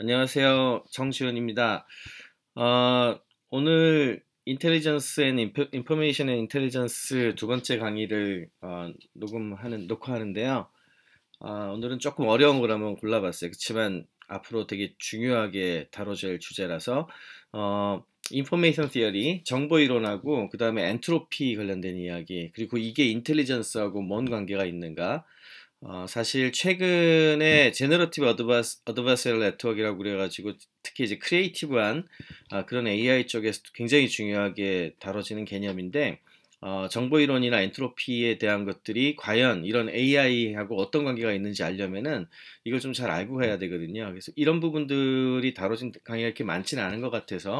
안녕하세요. 정시훈입니다. 어, 오늘 인텔리전스 앤 인포메이션 앤 인텔리전스 두 번째 강의를 어, 녹음하는 녹화하는데요. 어, 오늘은 조금 어려운 걸 한번 골라봤어요. 그렇지만 앞으로 되게 중요하게 다뤄질 주제라서 어, 인포메이션 시어리, 정보 이론하고 그다음에 엔트로피 관련된 이야기, 그리고 이게 인텔리전스하고 뭔 관계가 있는가, 어, 사실 최근에 제너러티브 어드바스, 어드바셀 네트워크라고 그래가지고 특히 이제 크리에이티브한 어, 아, 그런 AI 쪽에서 굉장히 중요하게 다뤄지는 개념인데 어, 정보 이론이나 엔트로피에 대한 것들이 과연 이런 AI하고 어떤 관계가 있는지 알려면은 이걸 좀 잘 알고 가야 되거든요. 그래서 이런 부분들이 다뤄진 강의가 이렇게 많지는 않은 것 같아서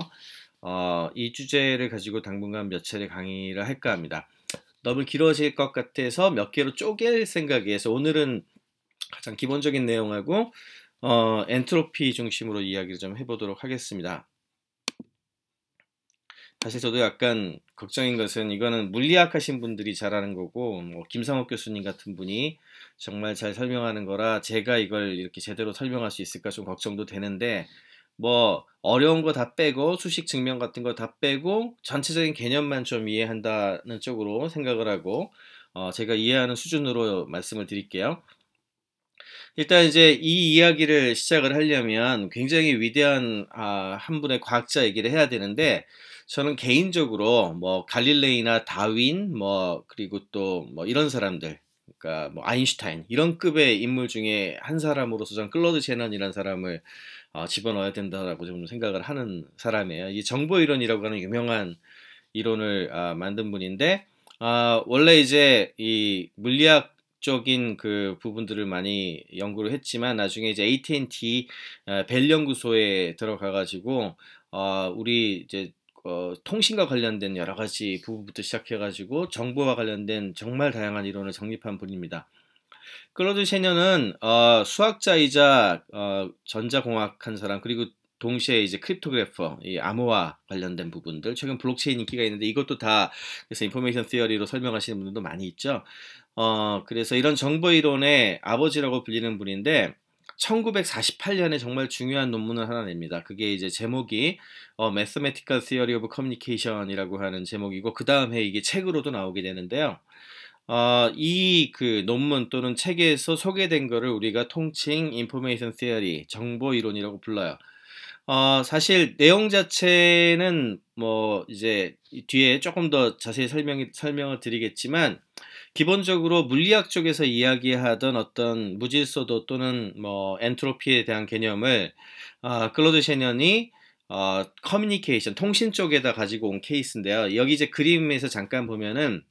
어, 이 주제를 가지고 당분간 몇 차례 강의를 할까 합니다. 너무 길어질 것 같아서 몇 개로 쪼갤 생각이에서 오늘은 가장 기본적인 내용하고 어, 엔트로피 중심으로 이야기를 좀 해보도록 하겠습니다. 사실 저도 약간 걱정인 것은 이거는 물리학 하신 분들이 잘하는 거고 뭐 김상욱 교수님 같은 분이 정말 잘 설명하는 거라 제가 이걸 이렇게 제대로 설명할 수 있을까 좀 걱정도 되는데 뭐 어려운 거 다 빼고 수식 증명 같은 거 다 빼고 전체적인 개념만 좀 이해한다는 쪽으로 생각을 하고 어, 제가 이해하는 수준으로 말씀을 드릴게요. 일단 이제 이 이야기를 시작을 하려면 굉장히 위대한 아, 한 분의 과학자 얘기를 해야 되는데 저는 개인적으로 뭐 갈릴레이나 다윈 뭐 그리고 또 뭐 이런 사람들 그러니까 뭐 아인슈타인 이런 급의 인물 중에 한 사람으로서 저는 클로드 제넌이라는 사람을 어, 집어넣어야 된다라고 좀 생각을 하는 사람이에요. 이 정보 이론이라고 하는 유명한 이론을 아, 만든 분인데 아, 원래 이제 이 물리학 적인 그 부분들을 많이 연구를 했지만 나중에 이제 AT&T 아, 벨 연구소에 들어가 가지고 어, 아, 우리 이제 어, 통신과 관련된 여러 가지 부분부터 시작해 가지고 정보와 관련된 정말 다양한 이론을 정립한 분입니다. 클로드 셰녀는 어, 수학자이자 어, 전자공학한 사람 그리고 동시에 이제 크립토그래퍼, 이 암호화 관련된 부분들, 최근 블록체인 인기가 있는데 이것도 다 그래서 인포메이션 티어리로 설명하시는 분들도 많이 있죠. 어, 그래서 이런 정보 이론의 아버지라고 불리는 분인데 1948년에 정말 중요한 논문을 하나 냅니다. 그게 이제 제목이 어, m a t h e m a t 오브 커뮤니케이션이라고 하는 제목이고 그 다음 에 이게 책으로도 나오게 되는데요. 어, 이 그 논문 또는 책에서 소개된 거를 우리가 통칭 인포메이션 세어리 정보 이론이라고 불러요. 어, 사실 내용 자체는 뭐 이제 뒤에 조금 더 자세히 설명이, 설명을 드리겠지만 기본적으로 물리학 쪽에서 이야기하던 어떤 무질서도 또는 뭐 엔트로피에 대한 개념을 어, 클로드 셰년이 어, 커뮤니케이션 통신 쪽에다 가지고 온 케이스인데요. 여기 이제 그림에서 잠깐 보면은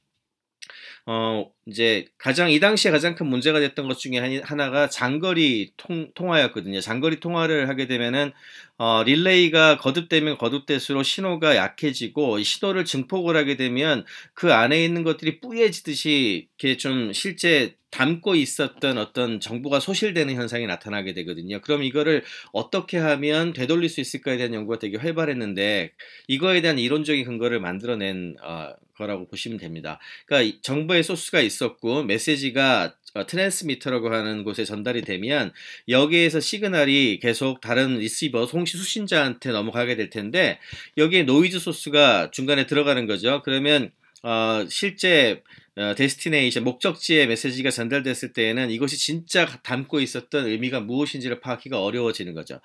Oh. 이제 가장 이 당시에 가장 큰 문제가 됐던 것 중에 하나가 장거리 통, 통화였거든요. 장거리 통화를 하게 되면은 어, 릴레이가 거듭되면 거듭될수록 신호가 약해지고 시도를 증폭을 하게 되면 그 안에 있는 것들이 뿌얘지듯이 이렇게 좀 실제 담고 있었던 어떤 정보가 소실되는 현상이 나타나게 되거든요. 그럼 이거를 어떻게 하면 되돌릴 수 있을까에 대한 연구가 되게 활발했는데 이거에 대한 이론적인 근거를 만들어낸 어, 거라고 보시면 됩니다. 그러니까 정보의 소스가 있어 있었고 메시지가 어, 트랜스미터라고 하는 곳에 전달이 되면 여기에서 시그널이 계속 다른 리시버 송시 수신자한테 넘어가게 될 텐데 여기에 노이즈 소스가 중간에 들어가는 거죠. 그러면 어, 실제 어, 데스티네이션 목적지에 메시지가 전달됐을 때에는 이것이 진짜 담고 있었던 의미가 무엇인지를 파악하기가 어려워지는 거죠.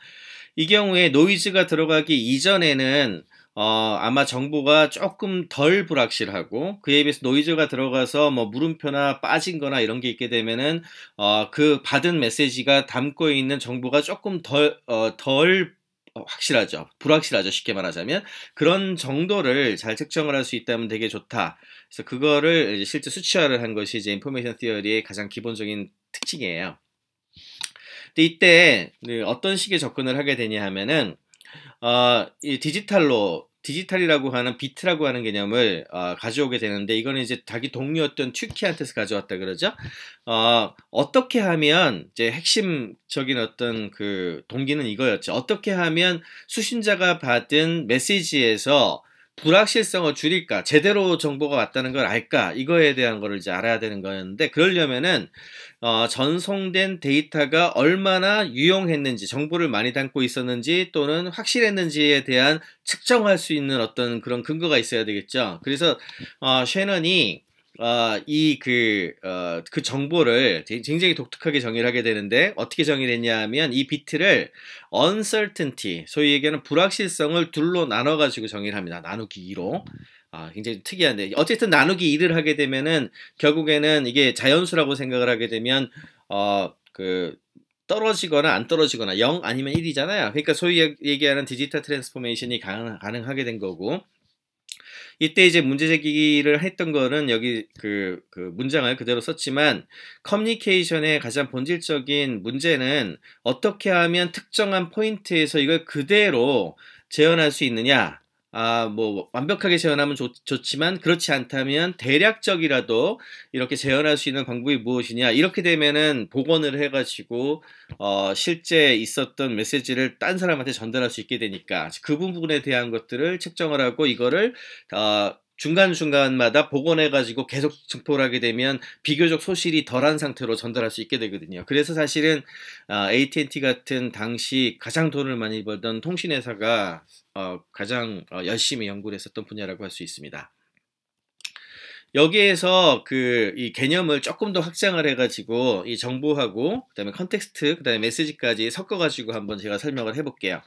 이 경우에 노이즈가 들어가기 이전에는 어, 아마 정보가 조금 덜 불확실하고 그에 비해서 노이즈가 들어가서 뭐 물음표나 빠진 거나 이런 게 있게 되면은 어, 그 받은 메시지가 담고 있는 정보가 조금 덜, 어, 덜 확실하죠. 불확실하죠. 쉽게 말하자면. 그런 정도를 잘 측정을 할 수 있다면 되게 좋다. 그래서 그거를 실제 수치화를 한 것이 이제 인포메이션 티어리의 가장 기본적인 특징이에요. 근데 이때 그 어떤 식의 접근을 하게 되냐 하면은 어, 이 디지털로 디지털이라고 하는 비트라고 하는 개념을 어, 가져오게 되는데 이거는 이제 자기 동료였던 튜키한테서 가져왔다 그러죠. 어, 어떻게 하면 이제 핵심적인 어떤 그 동기는 이거였죠. 어떻게 하면 수신자가 받은 메시지에서 불확실성을 줄일까, 제대로 정보가 왔다는 걸 알까, 이거에 대한 거를 이제 알아야 되는 거였는데, 그러려면은, 어, 전송된 데이터가 얼마나 유용했는지, 정보를 많이 담고 있었는지, 또는 확실했는지에 대한 측정할 수 있는 어떤 그런 근거가 있어야 되겠죠. 그래서, 어, 쉐넌이, 아 이그 어, 그 정보를 굉장히 독특하게 정의를 하게 되는데 어떻게 정의됐냐면 하이 비트를 uncertainty 소위 얘기하는 불확실성을 둘로 나눠 가지고 정의를 합니다. 나누기 2로. 아, 굉장히 특이한데 어쨌든 나누기 2를 하게 되면은 결국에는 이게 자연수라고 생각을 하게 되면 어그 떨어지거나 안 떨어지거나 0 아니면 1이잖아요. 그러니까 소위 얘기하는 디지털 트랜스포메이션이 가능, 하게된 거고 이때 이제 문제 제기를 했던 거는 여기 그, 그 문장을 그대로 썼지만 커뮤니케이션의 가장 본질적인 문제는 어떻게 하면 특정한 포인트에서 이걸 그대로 재현할 수 있느냐 아, 뭐 완벽하게 재현하면 좋, 지만 그렇지 않다면 대략적이라도 이렇게 재현할 수 있는 방법이 무엇이냐 이렇게 되면은 복원을 해가지고 어, 실제 있었던 메시지를 딴 사람한테 전달할 수 있게 되니까 그 부분에 대한 것들을 측정을 하고 이거를 어, 중간중간마다 복원해가지고 계속 증폭을 하게 되면 비교적 소실이 덜한 상태로 전달할 수 있게 되거든요. 그래서 사실은 AT&T 아, 같은 당시 가장 돈을 많이 벌던 통신회사가 어, 가장 어, 열심히 연구를 했었던 분야라고 할 수 있습니다. 여기에서 그 이 개념을 조금 더 확장을 해가지고 이 정보하고 그다음에 컨텍스트 그다음에 메시지까지 섞어가지고 한번 제가 설명을 해볼게요.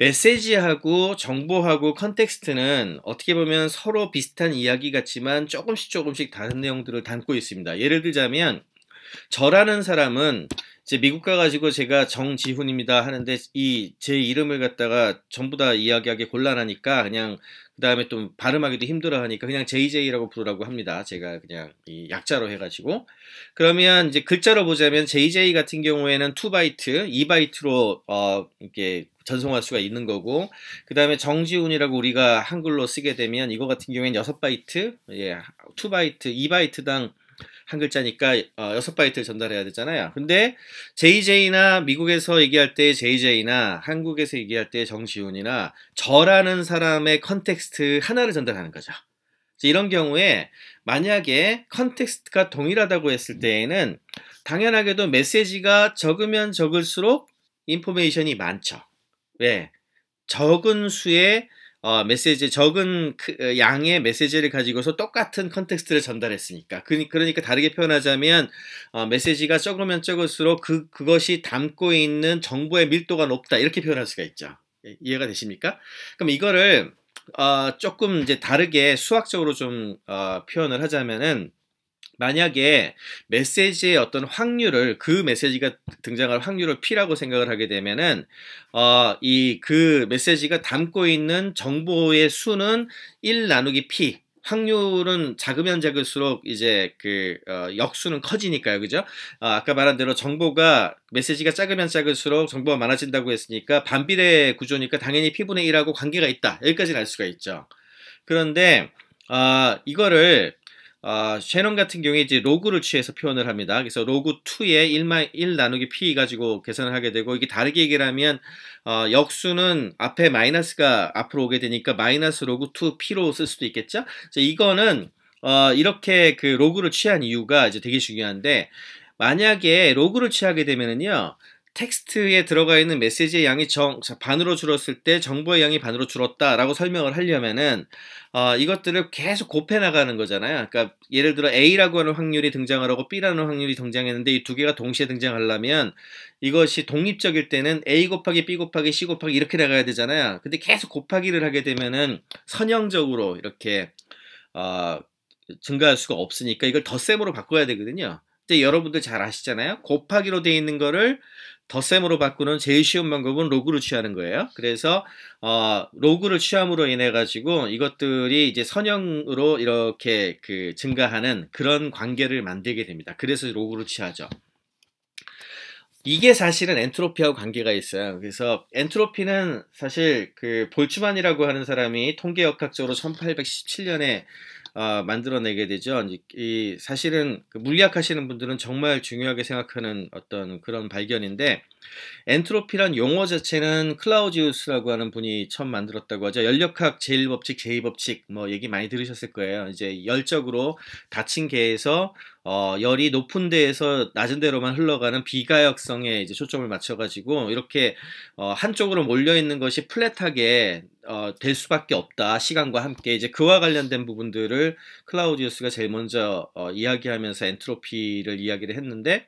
메시지하고 정보하고 컨텍스트는 어떻게 보면 서로 비슷한 이야기 같지만 조금씩 조금씩 다른 내용들을 담고 있습니다. 예를 들자면 저라는 사람은 이제 미국 가가지고 제가 정지훈입니다 하는데 이 제 이름을 갖다가 전부 다 이야기하기 곤란하니까 그냥 그 다음에 또 발음하기도 힘들어 하니까 그냥 JJ라고 부르라고 합니다. 제가 그냥 이 약자로 해가지고 그러면 이제 글자로 보자면 JJ 같은 경우에는 2바이트, 2바이트로 어 이게 전송할 수가 있는 거고 그 다음에 정지훈이라고 우리가 한글로 쓰게 되면 이거 같은 경우에는 6 바이트 예, 투 바이트, 2바이트당 한 글자니까 어, 여섯 바이트를 전달해야 되잖아요. 근데 JJ나 미국에서 얘기할 때 JJ나 한국에서 얘기할 때 정지훈이나 저라는 사람의 컨텍스트 하나를 전달하는 거죠. 이런 경우에 만약에 컨텍스트가 동일하다고 했을 때에는 당연하게도 메시지가 적으면 적을수록 인포메이션이 많죠. 예, 적은 수의 어, 메시지 적은 그, 양의 메시지를 가지고서 똑같은 컨텍스트를 전달했으니까 그, 그러니까 다르게 표현하자면 어, 메시지가 적으면 적을수록 그 그것이 담고 있는 정보의 밀도가 높다 이렇게 표현할 수가 있죠 예, 이해가 되십니까? 그럼 이거를 어, 조금 이제 다르게 수학적으로 좀 어, 표현을 하자면은 만약에 메시지의 어떤 확률을 그 메시지가 등장할 확률을 P라고 생각을 하게 되면은 어 이 그 메시지가 담고 있는 정보의 수는 1 나누기 P 확률은 작으면 작을수록 이제 그 어, 역수는 커지니까요, 그죠? 아, 아까 말한 대로 정보가 메시지가 작으면 작을수록 정보가 많아진다고 했으니까 반비례 구조니까 당연히 P분의 1하고 관계가 있다. 여기까지는 알 수가 있죠. 그런데 아, 이거를 어, 쉐넌 같은 경우에 이제 로그를 취해서 표현을 합니다. 그래서 로그 2에 1마, 1 나누기 p 가지고 계산을 하게 되고 이게 다르게 얘기를 하면 어, 역수는 앞에 마이너스가 앞으로 오게 되니까 마이너스 로그 2 p로 쓸 수도 있겠죠. 이거는 어, 이렇게 그 로그를 취한 이유가 이제 되게 중요한데 만약에 로그를 취하게 되면은요 텍스트에 들어가 있는 메시지의 양이 정, 반으로 줄었을 때 정보의 양이 반으로 줄었다라고 설명을 하려면은 어, 이것들을 계속 곱해 나가는 거잖아요. 그러니까 예를 들어 A라고 하는 확률이 등장을 하고 B라는 확률이 등장했는데 이 두 개가 동시에 등장하려면 이것이 독립적일 때는 A 곱하기 B 곱하기 C 곱하기 이렇게 나가야 되잖아요. 근데 계속 곱하기를 하게 되면은 선형적으로 이렇게 어, 증가할 수가 없으니까 이걸 더셈으로 바꿔야 되거든요. 여러분들 잘 아시잖아요. 곱하기로 되어 있는 거를 덧셈으로 바꾸는 제일 쉬운 방법은 로그를 취하는 거예요. 그래서 어, 로그를 취함으로 인해 가지고 이것들이 이제 선형으로 이렇게 그 증가하는 그런 관계를 만들게 됩니다. 그래서 로그를 취하죠. 이게 사실은 엔트로피하고 관계가 있어요. 그래서 엔트로피는 사실 그 볼츠만이라고 하는 사람이 통계역학적으로 1817년에 어, 만들어내게 되죠. 이 사실은 그 물리학 하시는 분들은 정말 중요하게 생각하는 어떤 그런 발견인데 엔트로피란 용어 자체는 클라우지우스라고 하는 분이 처음 만들었다고 하죠. 열역학 제1법칙, 제2법칙 뭐 얘기 많이 들으셨을 거예요. 이제 열적으로 닫힌 개에서 어, 열이 높은 데에서 낮은 데로만 흘러가는 비가역성에 이제 초점을 맞춰가지고 이렇게 어, 한쪽으로 몰려 있는 것이 플랫하게 어, 될 수밖에 없다 시간과 함께 이제 그와 관련된 부분들을 클라우디우스가 제일 먼저 어, 이야기하면서 엔트로피를 이야기를 했는데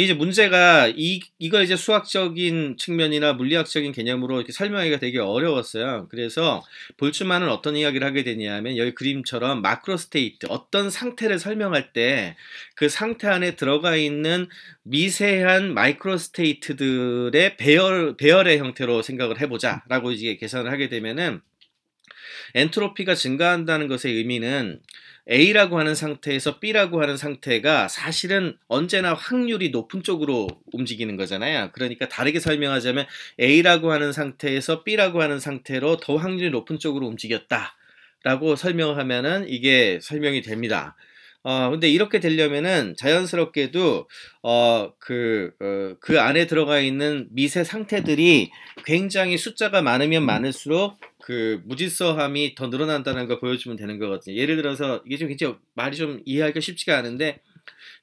이제 문제가 이 이걸 이제 수학적인 측면이나 물리학적인 개념으로 이렇게 설명하기가 되게 어려웠어요. 그래서 볼츠만은 어떤 이야기를 하게 되냐면 여기 그림처럼 마크로 스테이트 어떤 상태를 설명할 때 그 상태 안에 들어가 있는 미세한 마이크로 스테이트들의 배열 배열의 형태로 생각을 해보자라고 이제 계산을 하게 되면은 엔트로피가 증가한다는 것의 의미는 A라고 하는 상태에서 B라고 하는 상태가 사실은 언제나 확률이 높은 쪽으로 움직이는 거잖아요. 그러니까 다르게 설명하자면 A라고 하는 상태에서 B라고 하는 상태로 더 확률이 높은 쪽으로 움직였다. 라고 설명하면은 이게 설명이 됩니다. 어, 근데 이렇게 되려면은 자연스럽게도, 어, 그, 어, 그 안에 들어가 있는 미세 상태들이 굉장히 숫자가 많으면 많을수록 그 무질서함이 더 늘어난다는 걸 보여주면 되는 거거든요. 예를 들어서 이게 좀 굉장히 말이 좀 이해하기가 쉽지가 않은데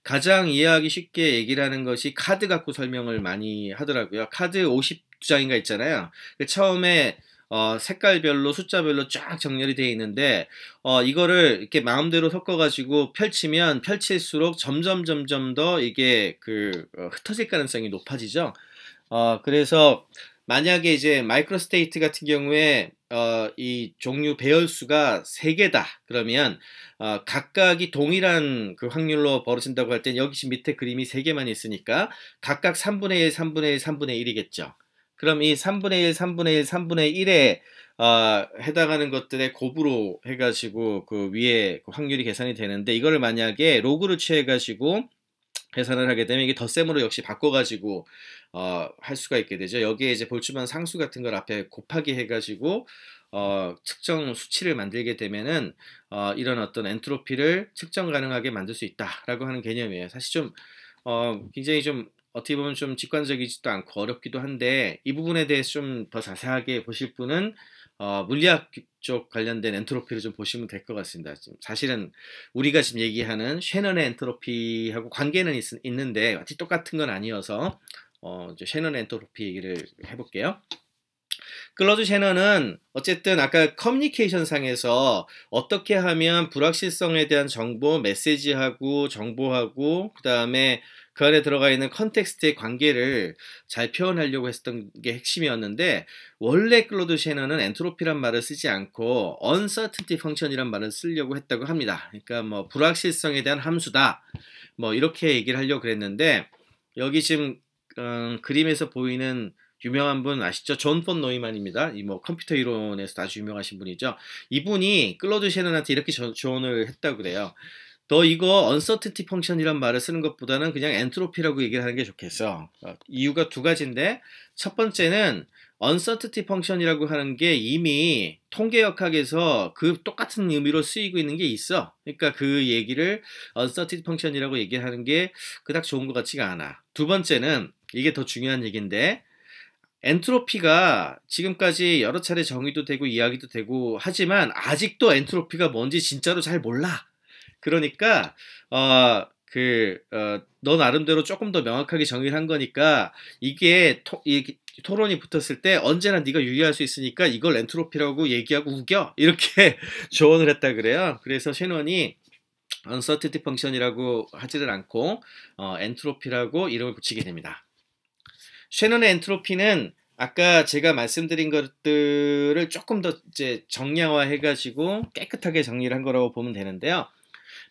가장 이해하기 쉽게 얘기를 하는 것이 카드 갖고 설명을 많이 하더라고요. 카드 50장인가 있잖아요. 그 처음에 어, 색깔별로 숫자별로 쫙 정렬이 되어 있는데 어, 이거를 이렇게 마음대로 섞어가지고 펼치면 펼칠수록 점점 점점 더 이게 그 어, 흩어질 가능성이 높아지죠. 어, 그래서 만약에 이제 마이크로스테이트 같은 경우에 어, 이 종류 배열수가 3개다. 그러면 어, 각각이 동일한 그 확률로 벌어진다고 할 때는 여기 밑에 그림이 3개만 있으니까 각각 3분의 1, 3분의 1, 3분의 1이겠죠. 그럼 이 3분의 1, 3분의 1, 3분의 1에 어, 해당하는 것들의 곱으로 해가지고 그 위에 그 확률이 계산이 되는데 이거를 만약에 로그를 취해가지고 계산을 하게 되면 이게 덧셈으로 역시 바꿔가지고 어, 할 수가 있게 되죠. 여기에 이제 볼츠만 상수 같은 걸 앞에 곱하기 해가지고 어, 측정 수치를 만들게 되면은 어, 이런 어떤 엔트로피를 측정 가능하게 만들 수 있다라고 하는 개념이에요. 사실 좀 어, 굉장히 좀 어떻게 보면 좀 직관적이지도 않고 어렵기도 한데 이 부분에 대해서 좀 더 자세하게 보실 분은 어, 물리학 쪽 관련된 엔트로피를 좀 보시면 될 것 같습니다. 지금 사실은 우리가 지금 얘기하는 쉐넌의 엔트로피하고 관계는 있, 는데 똑같은 건 아니어서 어, 이제 쉐넌 엔트로피 얘기를 해볼게요. 클로즈 쉐넌은 어쨌든 아까 커뮤니케이션 상에서 어떻게 하면 불확실성에 대한 정보, 메시지하고 정보하고 그 다음에 그 안에 들어가 있는 컨텍스트의 관계를 잘 표현하려고 했던 게 핵심이었는데 원래 클로드 쉐너는 엔트로피란 말을 쓰지 않고 uncertainty function이란 말을 쓰려고 했다고 합니다. 그러니까 뭐 불확실성에 대한 함수다. 뭐 이렇게 얘기를 하려고 그랬는데 여기 지금 음, 그림에서 보이는 유명한 분 아시죠? 존 폰 노이만입니다. 이 뭐 컴퓨터 이론에서 아주 유명하신 분이죠. 이분이 클로드 셰넌한테 이렇게 조, 조언을 했다고 그래요. 너 이거 uncertainty function이란 말을 쓰는 것보다는 그냥 엔트로피라고 얘기를 하는 게 좋겠어. 어, 이유가 두 가지인데 첫 번째는 uncertainty function이라고 하는 게 이미 통계역학에서 그 똑같은 의미로 쓰이고 있는 게 있어. 그러니까 그 얘기를 uncertainty function이라고 얘기하는 게 그닥 좋은 것 같지가 않아. 두 번째는 이게 더 중요한 얘기인데 엔트로피가 지금까지 여러 차례 정의도 되고 이야기도 되고 하지만 아직도 엔트로피가 뭔지 진짜로 잘 몰라. 그러니까 어 그어너 나름대로 조금 더 명확하게 정의를 한 거니까 이게 토, 이, 토론이 붙었을 때 언제나 네가 유의할 수 있으니까 이걸 엔트로피라고 얘기하고 우겨 이렇게 조언을 했다 그래요. 그래서 쉐넌이 언서티티 펑션이라고 하지를 않고 어, 엔트로피라고 이름을 붙이게 됩니다. 쉐넌의 엔트로피는 아까 제가 말씀드린 것들을 조금 더 이제 정량화해가지고 깨끗하게 정리를 한 거라고 보면 되는데요.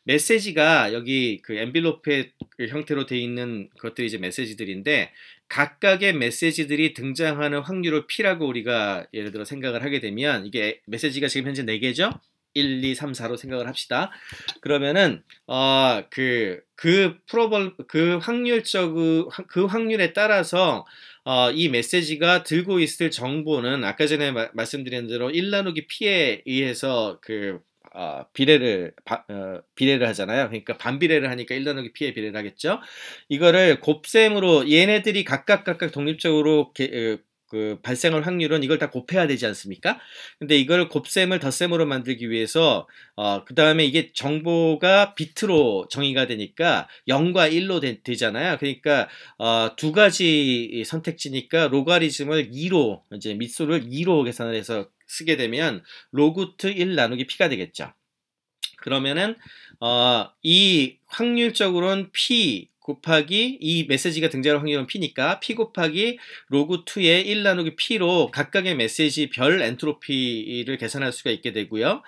메시지가 여기 그엔빌로프 그 형태로 되어 있는 것들이 이제 메시지들인데 각각의 메시지들이 등장하는 확률을 P라고 우리가 예를 들어 생각을 하게 되면 이게 메시지가 지금 현재 4개죠? 1, 2, 3, 4로 생각을 합시다. 그러면은 어그그 그 프로벌 그 확률적 그 확률에 따라서 어, 이 메시지가 들고 있을 정보는 아까 전에 마, 말씀드린 대로 1 나누기 p에 의해서 그 어, 비례를 바, 어, 비례를 하잖아요. 그러니까 반비례를 하니까 1 나누기 p에 비례를 하겠죠. 이거를 곱셈으로 얘네들이 각각 각각 독립적으로 게, 그 발생할 확률은 이걸 다 곱해야 되지 않습니까? 근데 이걸 곱셈을 덧셈으로 만들기 위해서 어, 그 다음에 이게 정보가 비트로 정의가 되니까 0과 1로 되, 잖아요 그러니까 어, 두 가지 선택지니까 로가리즘을 2로 이제 밑수를 2로 계산을 해서 쓰게 되면 로그트 1 나누기 p가 되겠죠. 그러면은 어, 이 확률적으로는 p 곱하기 이 메시지가 등장할 확률은 P니까 P 곱하기 로그 2의 1 나누기 P로 각각의 메시지 별 엔트로피를 계산할 수가 있게 되고요.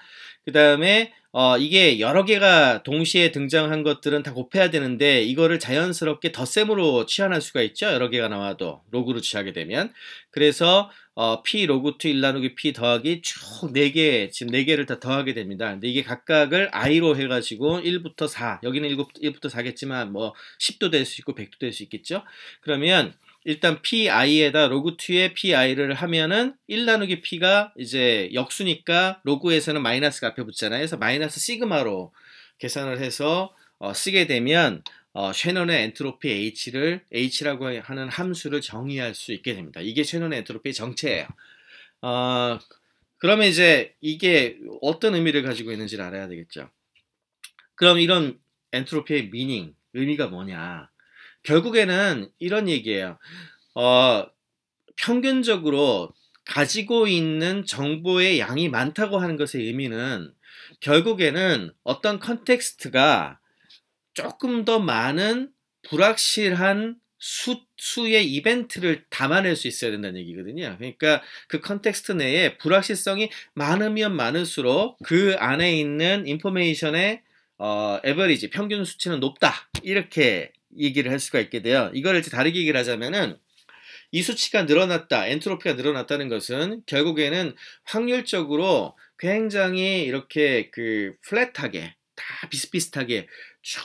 그 다음에 어, 이게 여러 개가 동시에 등장한 것들은 다 곱해야 되는데 이거를 자연스럽게 덧셈으로 취환할 수가 있죠. 여러 개가 나와도 로그로 취하게 되면 그래서 어, p 로그 2 1 나누기 p 더하기 쭉 4개 지금 4개를 다 더하게 됩니다. 근데 이게 각각을 i로 해가지고 1부터 4 여기는 1부터 4겠지만 뭐 10도 될 수 있고 100도 될 수 있겠죠. 그러면 일단 pi에다 로그 2에 pi를 하면은 1 나누기 p가 이제 역수니까 로그에서는 마이너스가 앞에 붙잖아요. 그래서 마이너스 시그마로 계산을 해서 어, 쓰게 되면 어, 쉐넌의 엔트로피 H를 H라고 하는 함수를 정의할 수 있게 됩니다. 이게 쉐넌의 엔트로피 정체예요. 어, 그러면 이제 이게 어떤 의미를 가지고 있는지를 알아야 되겠죠. 그럼 이런 엔트로피의 미닝, 의미가 뭐냐? 결국에는 이런 얘기예요. 어, 평균적으로 가지고 있는 정보의 양이 많다고 하는 것의 의미는 결국에는 어떤 컨텍스트가 조금 더 많은 불확실한 수, 수의 이벤트를 담아낼 수 있어야 된다는 얘기거든요. 그러니까 그 컨텍스트 내에 불확실성이 많으면 많을수록 그 안에 있는 인포메이션의 어, 에버리지, 평균 수치는 높다. 이렇게 얘기를 할 수가 있게 돼요. 이거를 이제 다르게 얘기를 하자면은 이 수치가 늘어났다, 엔트로피가 늘어났다는 것은 결국에는 확률적으로 굉장히 이렇게 그 플랫하게 다 비슷비슷하게 쭉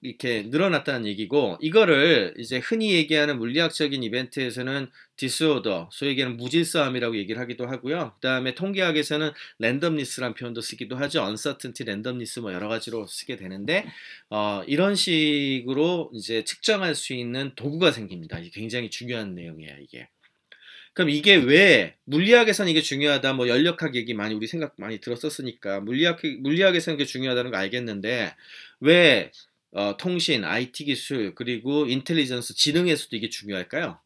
이렇게 늘어났다는 얘기고 이거를 이제 흔히 얘기하는 물리학적인 이벤트에서는 디스오더, 소위 얘기하는 무질서함이라고 얘기를 하기도 하고요. 그다음에 통계학에서는 랜덤니스란 표현도 쓰기도 하죠. 언서튼티, 랜덤니스 뭐 여러 가지로 쓰게 되는데 어, 이런 식으로 이제 측정할 수 있는 도구가 생깁니다. 이게 굉장히 중요한 내용이에요, 이게. 그럼 이게 왜 물리학에서는 이게 중요하다 뭐연력학 얘기 많이 우리 생각 많이 들었었으니까 물리학 물리학에서는 그게 중요하다는 거 알겠는데 왜 어, 통신, IT 기술 그리고 인텔리전스 지능에서도 이게 중요할까요?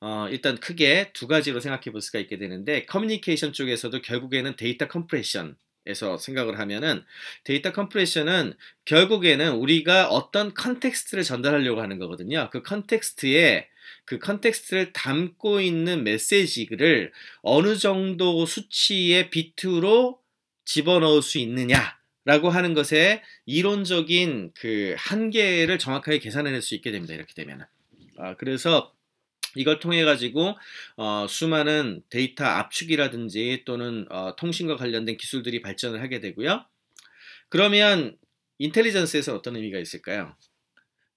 어, 일단 크게 두 가지로 생각해 볼 수가 있게 되는데 커뮤니케이션 쪽에서도 결국에는 데이터 컴프레션 에서 생각을 하면은 데이터 컴프레션은 결국에는 우리가 어떤 컨텍스트를 전달하려고 하는 거거든요. 그 컨텍스트에 그 컨텍스트를 담고 있는 메시지를 어느 정도 수치의 비트로 집어넣을 수 있느냐. 라고 하는 것에 이론적인 그 한계를 정확하게 계산해낼 수 있게 됩니다. 이렇게 되면. 아, 그래서 이걸 통해 가지고 어, 수많은 데이터 압축이라든지 또는 어, 통신과 관련된 기술들이 발전을 하게 되고요. 그러면 인텔리전스에서 어떤 의미가 있을까요?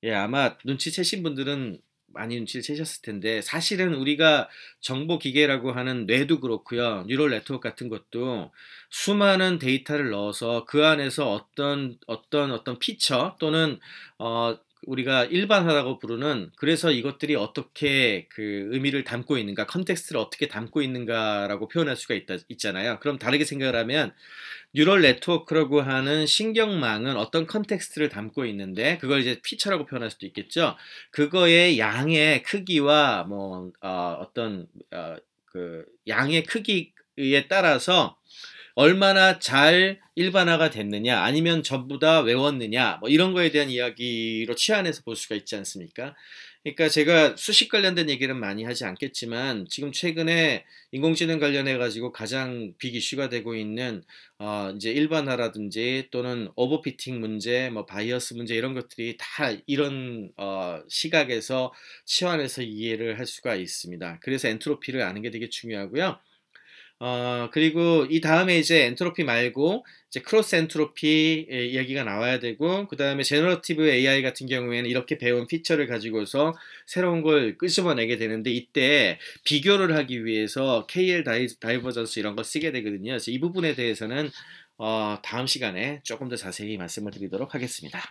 예, 아마 눈치채신 분들은 많이 눈치를 채셨을 텐데 사실은 우리가 정보 기계라고 하는 뇌도 그렇고요. 뉴럴 네트워크 같은 것도 수많은 데이터를 넣어서 그 안에서 어떤 어떤 어떤 피처 또는 어 우리가 일반화라고 부르는 그래서 이것들이 어떻게 그 의미를 담고 있는가 컨텍스트를 어떻게 담고 있는가라고 표현할 수가 있다, 있잖아요 그럼 다르게 생각을 하면 뉴럴 네트워크라고 하는 신경망은 어떤 컨텍스트를 담고 있는데 그걸 이제 피처라고 표현할 수도 있겠죠 그거의 양의 크기와 뭐 어, 어떤 어, 그 양의 크기에 따라서 얼마나 잘 일반화가 됐느냐 아니면 전부 다 외웠느냐 뭐 이런 거에 대한 이야기로 치안해서볼 수가 있지 않습니까? 그러니까 제가 수식 관련된 얘기는 많이 하지 않겠지만 지금 최근에 인공지능 관련해 가지고 가장 빅 이슈가 되고 있는 어 이제 일반화라든지 또는 오버피팅 문제, 뭐 바이어스 문제 이런 것들이 다 이런 어 시각에서 치환해서 이해를 할 수가 있습니다. 그래서 엔트로피를 아는 게 되게 중요하고요. 어, 그리고 이 다음에 이제 엔트로피 말고 이제 크로스 엔트로피 예, 이야기가 나와야 되고 그 다음에 제너러티브 AI 같은 경우에는 이렇게 배운 피처를 가지고서 새로운 걸 끄집어내게 되는데 이때 비교를 하기 위해서 KL 다이, 다이버전스 이런 걸 쓰게 되거든요. 그래서 이 부분에 대해서는 어, 다음 시간에 조금 더 자세히 말씀을 드리도록 하겠습니다.